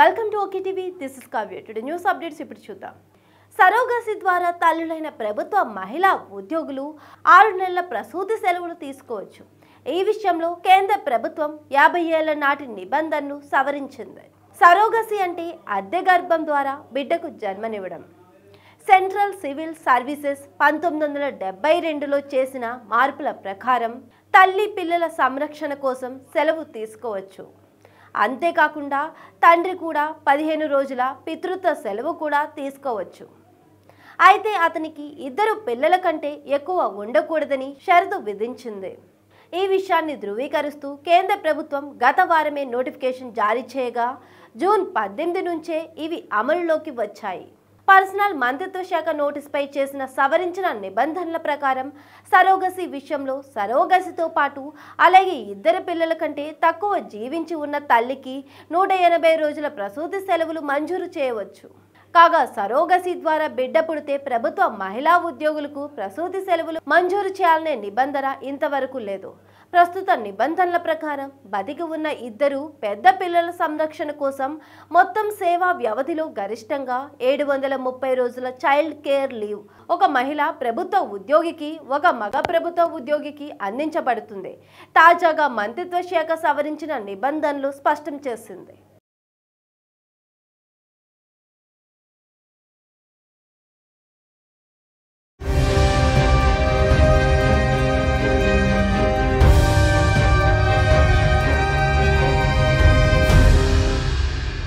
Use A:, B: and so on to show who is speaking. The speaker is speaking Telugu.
A: welcome to okay TV this is Kavya today news updates ఇప్పుడు చూద్దాం సరోగసి ద్వారా తల్లులైన ప్రభుత్వ మహిళా ఉద్యోగులు ఆరు నెలల ప్రసూతి సెలవులు తీసుకోవచ్చు ఈ విషయంలో కేంద్ర ప్రభుత్వం యాభై ఏళ్ల నాటి నిబంధనలు సవరించింది సరోగసి అంటే అద్దె గర్భం ద్వారా బిడ్డకు జన్మనివ్వడం సెంట్రల్ సివిల్ సర్వీసెస్ పంతొమ్మిది వందల డెబ్బై రెండులో చేసిన మార్పుల ప్రకారం తల్లి పిల్లల సంరక్షణ కోసం సెలవు తీసుకోవచ్చు అంతేకాకుండా తండ్రి కూడా పదిహేను రోజుల పితృత్వ సెలవు కూడా తీసుకోవచ్చు అయితే అతనికి ఇద్దరు పిల్లల కంటే ఎక్కువ ఉండకూడదని షరతు విధించింది ఈ విషయాన్ని ధృవీకరిస్తూ కేంద్ర ప్రభుత్వం గత వారమే నోటిఫికేషన్ జారీ చేయగా జూన్ పద్దెనిమిది నుంచే ఇవి అమలులోకి వచ్చాయి పర్సనల్ మంత్రిత్వ శాఖ నోటీసుపై చేసిన సవరించిన నిబంధనల ప్రకారం సరోగసి విషయంలో సరోగసితో పాటు అలాగే ఇద్దరు పిల్లల కంటే తక్కువ జీవించి ఉన్న తల్లికి నూట ఎనభై రోజుల ప్రసూతి సెలవులు మంజూరు చేయవచ్చు కాగా సరోగసి ద్వారా బిడ్డ పుడితే ప్రభుత్వ మహిళా ఉద్యోగులకు ప్రసూతి సెలవులు మంజూరు చేయాలనే నిబంధన ఇంతవరకు లేదు ప్రస్తుత నిబంధనల ప్రకారం బతికి ఉన్న ఇద్దరు పెద్ద పిల్లల సంరక్షణ కోసం మొత్తం సేవా వ్యవధిలో గరిష్టంగా ఏడు వందల ముప్పై రోజుల చైల్డ్ కేర్ లీవ్ ఒక మహిళ ప్రభుత్వ ఉద్యోగికి ఒక మగ ప్రభుత్వ ఉద్యోగికి అందించబడుతుంది తాజాగా మంత్రిత్వ శాఖ సవరించిన నిబంధనలు స్పష్టం చేసింది